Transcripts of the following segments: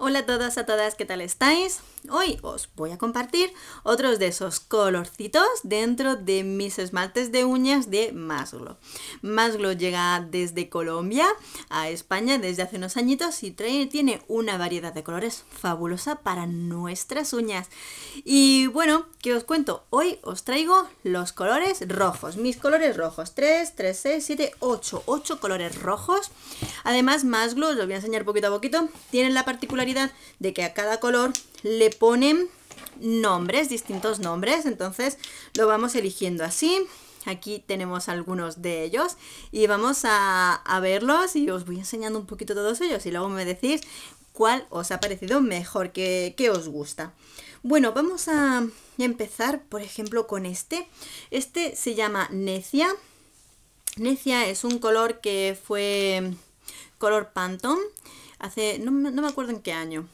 Hola a todas, a todas, ¿qué tal estáis? Hoy os voy a compartir otros de esos colorcitos dentro de mis esmaltes de uñas de Masglo. Masglo llega desde Colombia a España desde hace unos añitos y tiene una variedad de colores fabulosa para nuestras uñas. Y bueno, ¿qué os cuento? Hoy os traigo los colores rojos, mis colores rojos, 3, 3, 6, 7, 8, 8 colores rojos Además, os lo voy a enseñar poquito a poquito, tienen la particularidad de que a cada color le ponen nombres, distintos nombres, entonces lo vamos eligiendo así. Aquí tenemos algunos de ellos y vamos a, verlos y os voy enseñando un poquito todos ellos y luego me decís cuál os ha parecido mejor, qué os gusta. Bueno, vamos a empezar, por ejemplo, con este. Este se llama Necia. Necia es un color que fue color Pantone, hace, no, no me acuerdo en qué año.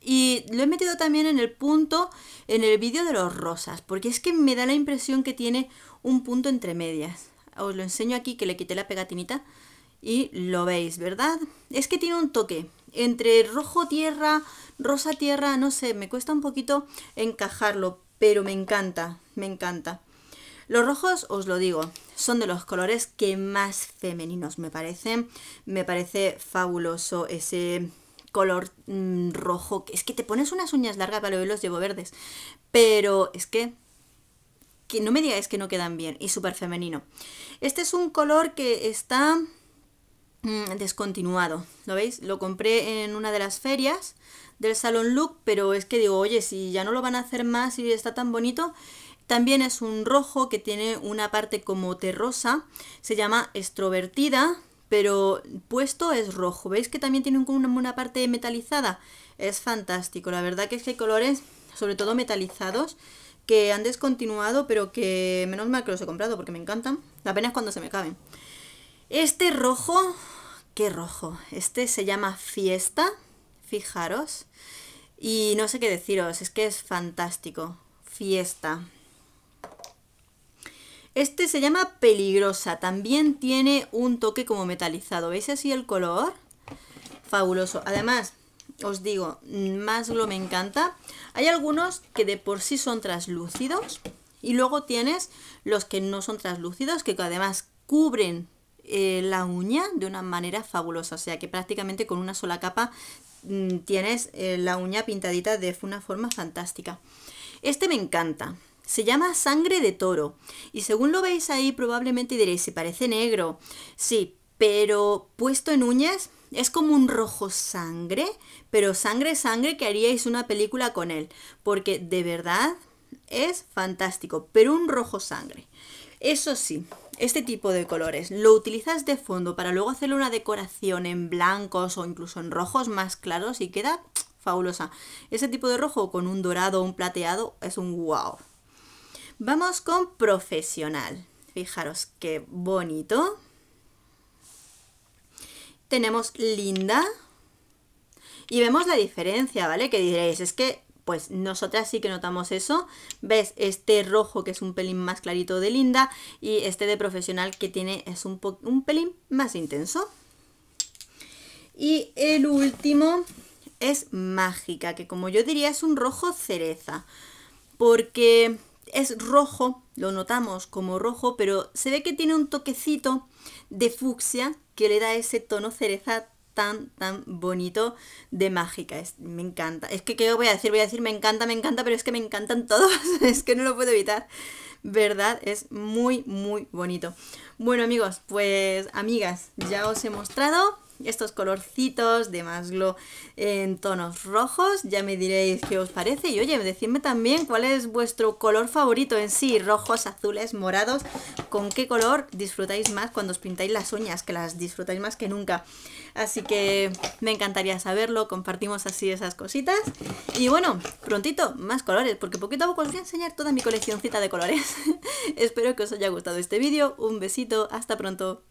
Y lo he metido también en el punto, en el vídeo de los rosas, porque es que me da la impresión que tiene un punto entre medias. Os lo enseño aquí, que le quité la pegatinita y lo veis, ¿verdad? Es que tiene un toque entre rojo tierra, rosa tierra, no sé, me cuesta un poquito encajarlo, pero me encanta, me encanta. Los rojos, os lo digo, son de los colores que más femeninos me parecen. Me parece fabuloso ese color mm, rojo. Es que te pones unas uñas largas para los llevo verdes. Pero es que que no me digáis que no quedan bien y súper femenino. Este es un color que está mm, descontinuado, ¿lo veis? Lo compré en una de las ferias del Salón Look, pero es que digo, oye, si ya no lo van a hacer más y está tan bonito, también es un rojo que tiene una parte como terrosa, se llama extrovertida, pero puesto es rojo. ¿Veis que también tiene una parte metalizada? Es fantástico, la verdad que es que hay colores, sobre todo metalizados, que han descontinuado, pero que menos mal que los he comprado porque me encantan. La pena es cuando se me caben. Este rojo, qué rojo, este se llama Fiesta, fijaros. Y no sé qué deciros, es que es fantástico. Fiesta. Este se llama Peligrosa, también tiene un toque como metalizado. ¿Veis así el color? Fabuloso. Además, os digo, más lo me encanta. Hay algunos que de por sí son traslúcidos y luego tienes los que no son translúcidos, que además cubren eh, la uña de una manera fabulosa. O sea que prácticamente con una sola capa mm, tienes eh, la uña pintadita de una forma fantástica. Este me encanta. Se llama sangre de toro. Y según lo veis ahí, probablemente diréis, se parece negro. Sí, pero puesto en uñas es como un rojo sangre, pero sangre, sangre que haríais una película con él. Porque de verdad es fantástico, pero un rojo sangre. Eso sí, este tipo de colores lo utilizas de fondo para luego hacerle una decoración en blancos o incluso en rojos más claros y queda fabulosa. Ese tipo de rojo con un dorado un plateado es un wow. Vamos con profesional. Fijaros qué bonito. Tenemos linda. Y vemos la diferencia, ¿vale? Que diréis, es que pues nosotras sí que notamos eso. ¿Ves? Este rojo que es un pelín más clarito de linda y este de profesional que tiene es un, un pelín más intenso. Y el último es mágica, que como yo diría es un rojo cereza. Porque es rojo, lo notamos como rojo, pero se ve que tiene un toquecito de fucsia que le da ese tono cereza tan, tan bonito de mágica. Es, me encanta. Es que, ¿qué voy a decir? Voy a decir, me encanta, me encanta, pero es que me encantan todos. es que no lo puedo evitar. ¿Verdad? Es muy, muy bonito. Bueno, amigos, pues, amigas, ya os he mostrado estos colorcitos de más en tonos rojos. Ya me diréis qué os parece y oye, decidme también cuál es vuestro color favorito en sí, rojos, azules, morados, con qué color disfrutáis más cuando os pintáis las uñas, que las disfrutáis más que nunca. Así que me encantaría saberlo, compartimos así esas cositas. Y bueno, prontito, más colores, porque poquito a poco os voy a enseñar toda mi coleccioncita de colores. Espero que os haya gustado este vídeo, un besito, hasta pronto.